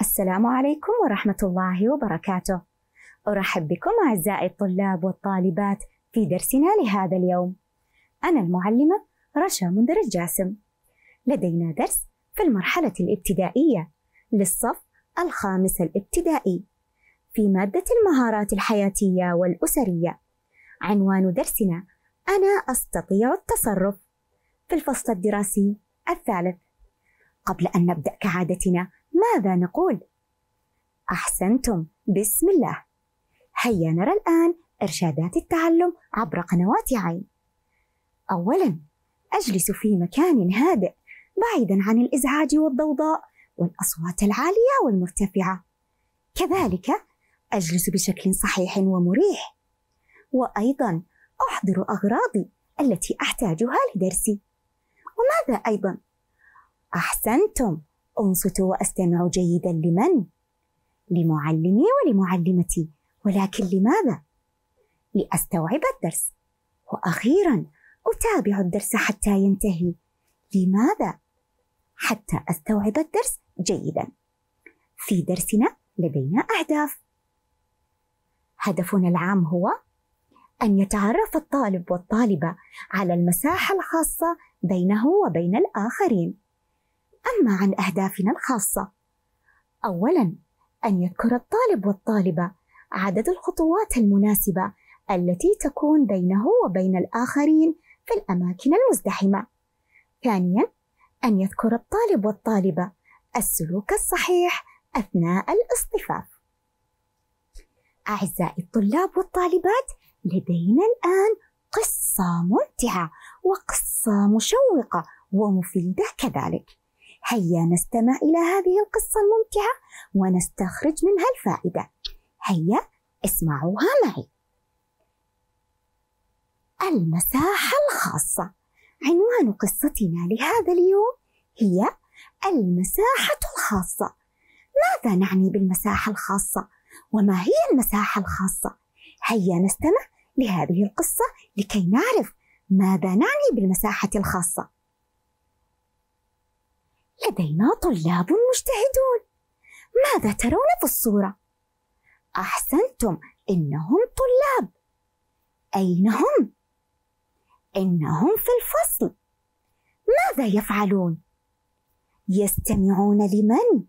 السلام عليكم ورحمة الله وبركاته. أرحب بكم أعزائي الطلاب والطالبات في درسنا لهذا اليوم. أنا المعلمة رشا منذر الجاسم. لدينا درس في المرحلة الابتدائية للصف الخامس الابتدائي في مادة المهارات الحياتية والأسرية. عنوان درسنا: أنا أستطيع التصرف في الفصل الدراسي الثالث. قبل أن نبدأ كعادتنا ماذا نقول؟ أحسنتم بسم الله هيا نرى الآن إرشادات التعلم عبر قنوات عين أولا أجلس في مكان هادئ بعيدا عن الإزعاج والضوضاء والأصوات العالية والمرتفعة كذلك أجلس بشكل صحيح ومريح وأيضا أحضر أغراضي التي أحتاجها لدرسي وماذا أيضا؟ أحسنتم أنصت وأستمع جيدا لمن؟ لمعلمي ولمعلمتي ولكن لماذا؟ لأستوعب الدرس وأخيرا أتابع الدرس حتى ينتهي لماذا؟ حتى أستوعب الدرس جيدا في درسنا لدينا أهداف هدفنا العام هو أن يتعرف الطالب والطالبة على المساحة الخاصة بينه وبين الآخرين أما عن أهدافنا الخاصة أولاً أن يذكر الطالب والطالبة عدد الخطوات المناسبة التي تكون بينه وبين الآخرين في الأماكن المزدحمة. ثانياً أن يذكر الطالب والطالبة السلوك الصحيح أثناء الاصطفاف. أعزائي الطلاب والطالبات، لدينا الآن قصة ممتعة وقصة مشوقة ومفيدة كذلك. هيا نستمع إلى هذه القصة الممتعة ونستخرج منها الفائدة هيا اسمعوها معي المساحة الخاصة عنوان قصتنا لهذا اليوم هي المساحة الخاصة ماذا نعني بالمساحة الخاصة؟ وما هي المساحة الخاصة؟ هيا نستمع لهذه القصة لكي نعرف ماذا نعني بالمساحة الخاصة لدينا طلاب مجتهدون ماذا ترون في الصورة؟ أحسنتم إنهم طلاب أين هم؟ إنهم في الفصل ماذا يفعلون؟ يستمعون لمن؟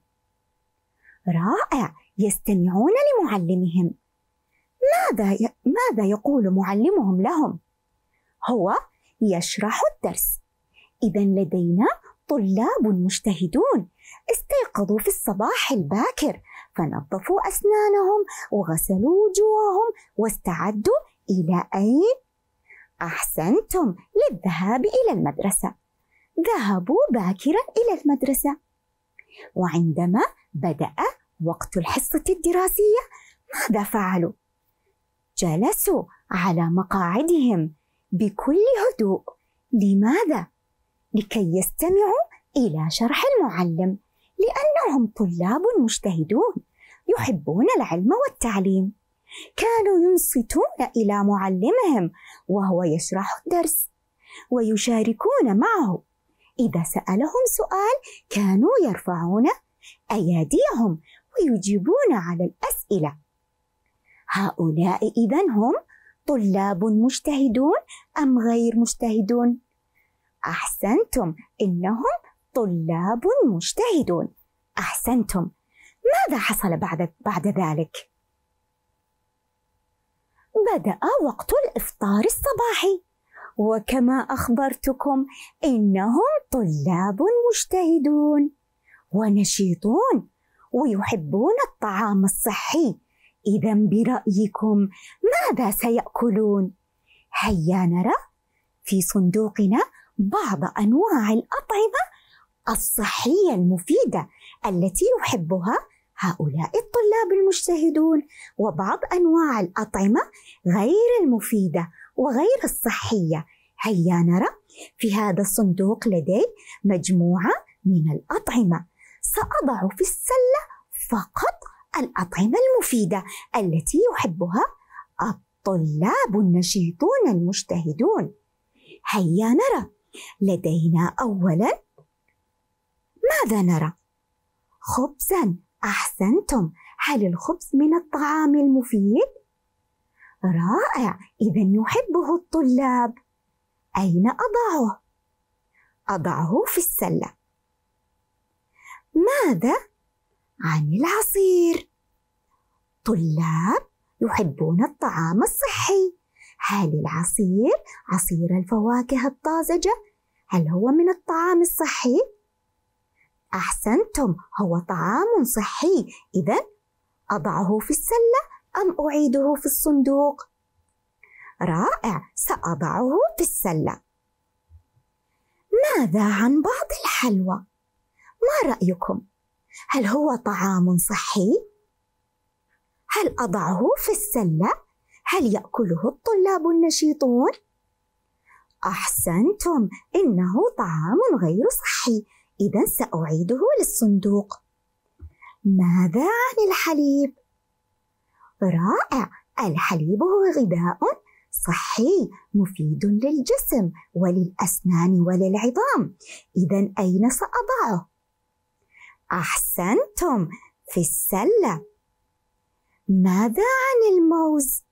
رائع يستمعون لمعلمهم ماذا ي... ماذا يقول معلمهم لهم؟ هو يشرح الدرس إذا لدينا طلاب مجتهدون استيقظوا في الصباح الباكر فنظفوا أسنانهم وغسلوا وجوههم واستعدوا إلى أين؟ أحسنتم للذهاب إلى المدرسة. ذهبوا باكرا إلى المدرسة. وعندما بدأ وقت الحصة الدراسية ماذا فعلوا؟ جلسوا على مقاعدهم بكل هدوء. لماذا؟ لكي يستمعوا إلى شرح المعلم لأنهم طلاب مجتهدون يحبون العلم والتعليم كانوا ينصتون إلى معلمهم وهو يشرح الدرس ويشاركون معه إذا سألهم سؤال كانوا يرفعون أياديهم ويجيبون على الأسئلة هؤلاء إذا هم طلاب مجتهدون أم غير مجتهدون؟ أحسنتم إنهم طلاب مجتهدون أحسنتم ماذا حصل بعد, بعد ذلك؟ بدأ وقت الإفطار الصباحي وكما أخبرتكم إنهم طلاب مجتهدون ونشيطون ويحبون الطعام الصحي إذا برأيكم ماذا سيأكلون؟ هيا نرى في صندوقنا بعض أنواع الأطعمة الصحية المفيدة التي يحبها هؤلاء الطلاب المجتهدون وبعض أنواع الأطعمة غير المفيدة وغير الصحية هيا نرى في هذا الصندوق لدي مجموعة من الأطعمة سأضع في السلة فقط الأطعمة المفيدة التي يحبها الطلاب النشيطون المجتهدون هيا نرى لدينا أولاً ماذا نرى؟ خبزاً أحسنتم هل الخبز من الطعام المفيد؟ رائع إذا يحبه الطلاب أين أضعه؟ أضعه في السلة ماذا عن العصير؟ طلاب يحبون الطعام الصحي هل العصير عصير الفواكه الطازجة هل هو من الطعام الصحي؟ أحسنتم هو طعام صحي إذا أضعه في السلة أم أعيده في الصندوق؟ رائع سأضعه في السلة ماذا عن بعض الحلوى؟ ما رأيكم؟ هل هو طعام صحي؟ هل أضعه في السلة؟ هل يأكله الطلاب النشيطون؟ أحسنتم إنه طعام غير صحي إذا سأعيده للصندوق ماذا عن الحليب؟ رائع الحليب هو غذاء صحي مفيد للجسم وللأسنان وللعظام إذا أين سأضعه؟ أحسنتم في السلة ماذا عن الموز؟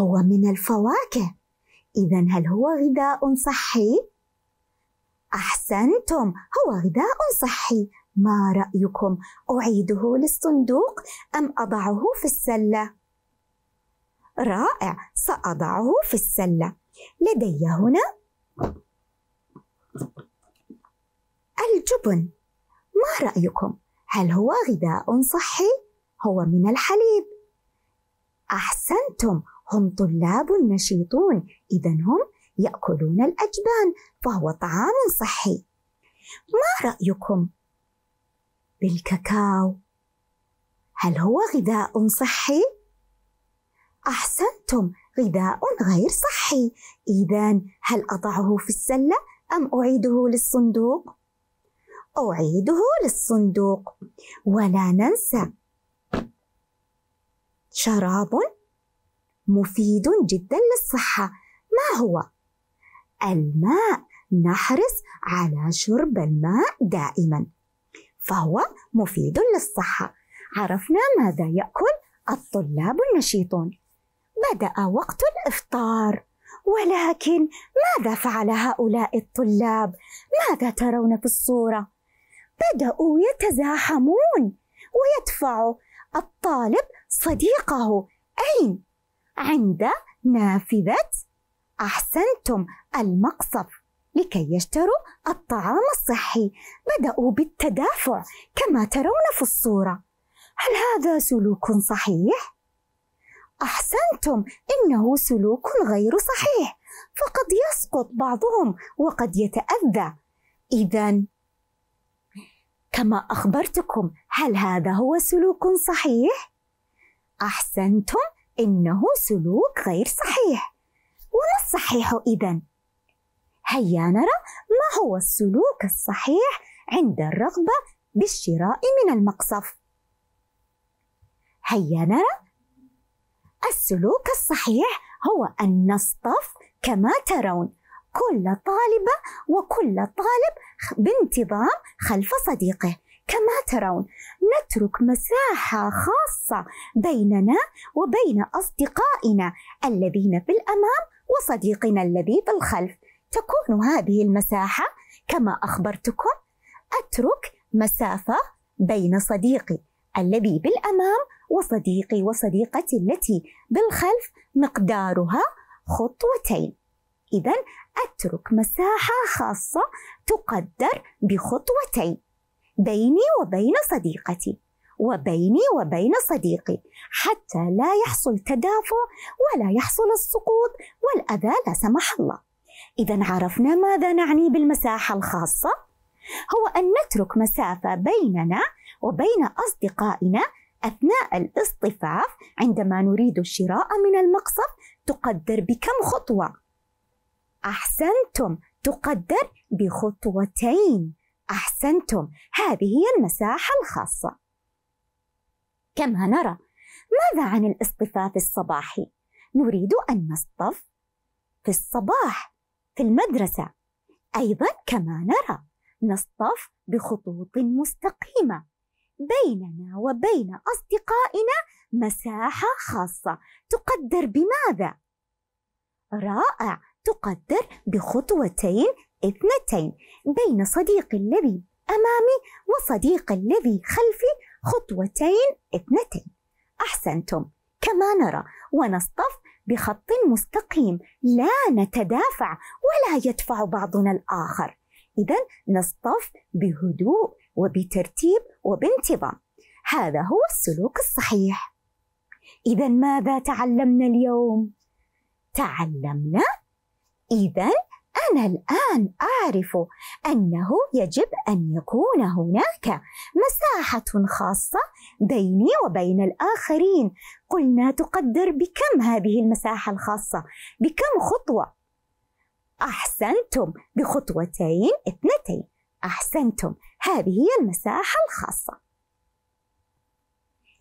هو من الفواكه إذا هل هو غذاء صحي؟ أحسنتم هو غذاء صحي ما رأيكم أعيده للصندوق أم أضعه في السلة؟ رائع سأضعه في السلة لدي هنا الجبن ما رأيكم؟ هل هو غذاء صحي؟ هو من الحليب أحسنتم هم طلاب نشيطون إذا هم يأكلون الأجبان فهو طعام صحي ما رأيكم بالكاكاو؟ هل هو غذاء صحي؟ أحسنتم غذاء غير صحي إذا هل أضعه في السلة أم أعيده للصندوق؟ أعيده للصندوق ولا ننسى شراب مفيد جدا للصحة ما هو؟ الماء نحرص على شرب الماء دائما فهو مفيد للصحة عرفنا ماذا يأكل الطلاب النشيطون بدأ وقت الإفطار ولكن ماذا فعل هؤلاء الطلاب؟ ماذا ترون في الصورة؟ بدأوا يتزاحمون ويدفع الطالب صديقه أين؟ عند نافذة أحسنتم المقصف لكي يشتروا الطعام الصحي بدأوا بالتدافع كما ترون في الصورة هل هذا سلوك صحيح؟ أحسنتم إنه سلوك غير صحيح فقد يسقط بعضهم وقد يتأذى إذا كما أخبرتكم هل هذا هو سلوك صحيح؟ أحسنتم إنه سلوك غير صحيح وما الصحيح إذا؟ هيا نرى ما هو السلوك الصحيح عند الرغبة بالشراء من المقصف هيا نرى السلوك الصحيح هو أن نصطف كما ترون كل طالبة وكل طالب بانتظام خلف صديقه كما ترون نترك مساحة خاصة بيننا وبين أصدقائنا الذين في الأمام وصديقنا الذي في الخلف تكون هذه المساحة كما أخبرتكم أترك مسافة بين صديقي الذي بالأمام وصديقي وصديقتي التي بالخلف مقدارها خطوتين إذا أترك مساحة خاصة تقدر بخطوتين بيني وبين صديقتي وبيني وبين صديقي حتى لا يحصل تدافع ولا يحصل السقوط والأذى لا سمح الله إذا عرفنا ماذا نعني بالمساحة الخاصة هو أن نترك مسافة بيننا وبين أصدقائنا أثناء الاصطفاف عندما نريد الشراء من المقصف تقدر بكم خطوة؟ أحسنتم تقدر بخطوتين أحسنتم هذه هي المساحة الخاصة كما نرى ماذا عن الاصطفاف الصباحي؟ نريد أن نصطف في الصباح في المدرسة أيضا كما نرى نصطف بخطوط مستقيمة بيننا وبين أصدقائنا مساحة خاصة تقدر بماذا؟ رائع تقدر بخطوتين اثنتين بين صديق الذي أمامي وصديق الذي خلفي خطوتين اثنتين أحسنتم كما نرى ونصطف بخط مستقيم لا نتدافع ولا يدفع بعضنا الآخر إذا نصطف بهدوء وبترتيب وبانتظام هذا هو السلوك الصحيح إذا ماذا تعلمنا اليوم؟ تعلمنا إذا أنا الآن أعرف أنه يجب أن يكون هناك مساحة خاصة بيني وبين الآخرين. قلنا تقدر بكم هذه المساحة الخاصة؟ بكم خطوة؟ أحسنتم بخطوتين اثنتين. أحسنتم، هذه هي المساحة الخاصة.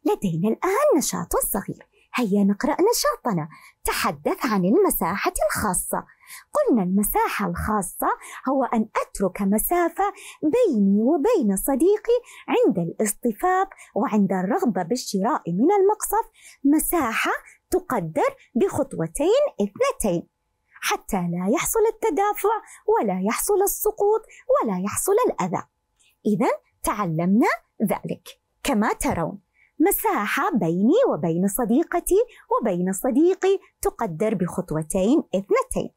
لدينا الآن نشاط صغير. هيا نقرأ نشاطنا تحدث عن المساحة الخاصة قلنا المساحة الخاصة هو أن أترك مسافة بيني وبين صديقي عند الاصطفاف وعند الرغبة بالشراء من المقصف مساحة تقدر بخطوتين اثنتين حتى لا يحصل التدافع ولا يحصل السقوط ولا يحصل الأذى إذا تعلمنا ذلك كما ترون مساحة بيني وبين صديقتي وبين صديقي تقدر بخطوتين اثنتين.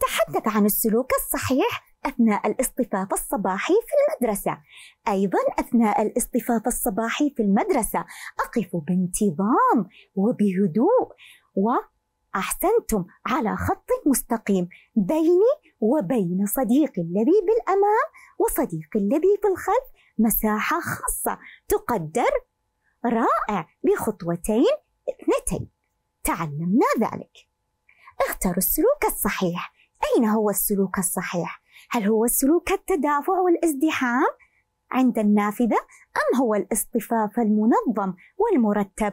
تحدث عن السلوك الصحيح أثناء الاصطفاف الصباحي في المدرسة. أيضا أثناء الاصطفاف الصباحي في المدرسة أقف بانتظام وبهدوء وأحسنتم على خط مستقيم بيني وبين صديقي الذي بالأمام وصديقي الذي في الخلف مساحة خاصة تقدر رائع بخطوتين اثنتين تعلمنا ذلك اختر السلوك الصحيح أين هو السلوك الصحيح؟ هل هو سلوك التدافع والازدحام عند النافذة أم هو الاصطفاف المنظم والمرتب؟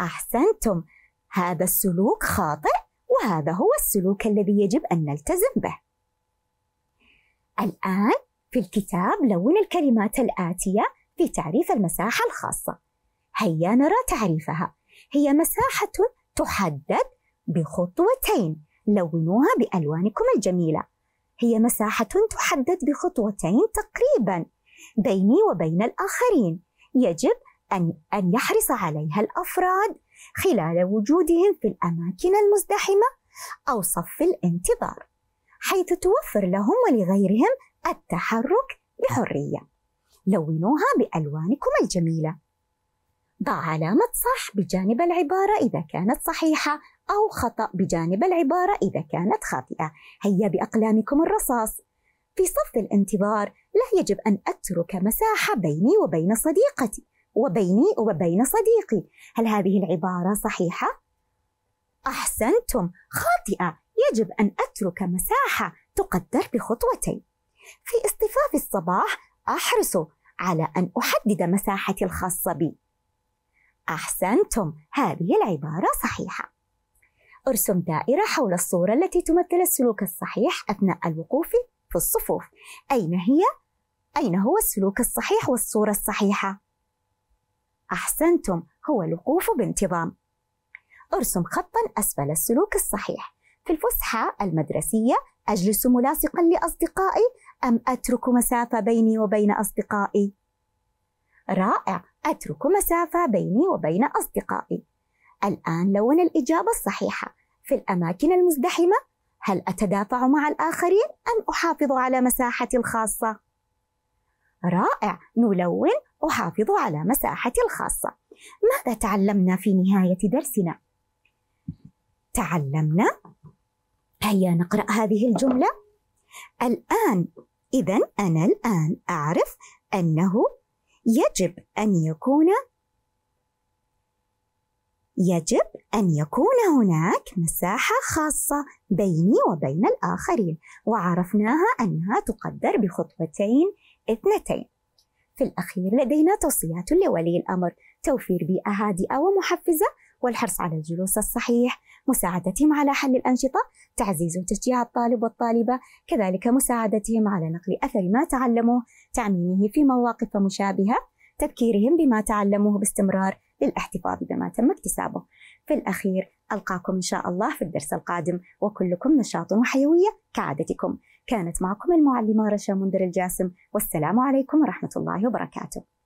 أحسنتم هذا السلوك خاطئ وهذا هو السلوك الذي يجب أن نلتزم به الآن في الكتاب لون الكلمات الآتية في تعريف المساحة الخاصة هيا نرى تعريفها هي مساحة تحدد بخطوتين لونوها بألوانكم الجميلة هي مساحة تحدد بخطوتين تقريبا بيني وبين الآخرين يجب أن, أن يحرص عليها الأفراد خلال وجودهم في الأماكن المزدحمة أو صف الانتظار حيث توفر لهم ولغيرهم التحرك بحريه لونوها بألوانكم الجميلة ضع علامة صح بجانب العبارة إذا كانت صحيحة أو خطأ بجانب العبارة إذا كانت خاطئة هيا بأقلامكم الرصاص في صف الانتظار لا يجب أن أترك مساحة بيني وبين صديقتي وبيني وبين صديقي هل هذه العبارة صحيحة؟ أحسنتم خاطئة يجب أن أترك مساحة تقدر بخطوتين في اصطفاف الصباح أحرص على أن أحدد مساحتي الخاصة بي. أحسنتم، هذه العبارة صحيحة. ارسم دائرة حول الصورة التي تمثل السلوك الصحيح أثناء الوقوف في الصفوف. أين هي؟ أين هو السلوك الصحيح والصورة الصحيحة؟ أحسنتم، هو الوقوف بانتظام. ارسم خطا أسفل السلوك الصحيح. في الفسحة المدرسية أجلس ملاصقا لأصدقائي أم أترك مسافة بيني وبين أصدقائي؟ رائع، أترك مسافة بيني وبين أصدقائي. الآن لون الإجابة الصحيحة في الأماكن المزدحمة هل أتدافع مع الآخرين أم أحافظ على مساحتي الخاصة؟ رائع، نلون أحافظ على مساحتي الخاصة. ماذا تعلمنا في نهاية درسنا؟ تعلمنا هيا نقرأ هذه الجملة الآن إذا أنا الآن أعرف أنه يجب أن يكون يجب أن يكون هناك مساحة خاصة بيني وبين الآخرين، وعرفناها أنها تقدر بخطوتين اثنتين. في الأخير لدينا توصيات لولي الأمر، توفير بيئة هادئة ومحفزة والحرص على الجلوس الصحيح مساعدتهم على حل الأنشطة تعزيز وتشجيع الطالب والطالبة كذلك مساعدتهم على نقل أثر ما تعلموه تعميمه في مواقف مشابهة تذكيرهم بما تعلموه باستمرار للاحتفاظ بما تم اكتسابه في الأخير ألقاكم إن شاء الله في الدرس القادم وكلكم نشاط وحيوية كعادتكم كانت معكم المعلمة رشا منذر الجاسم والسلام عليكم ورحمة الله وبركاته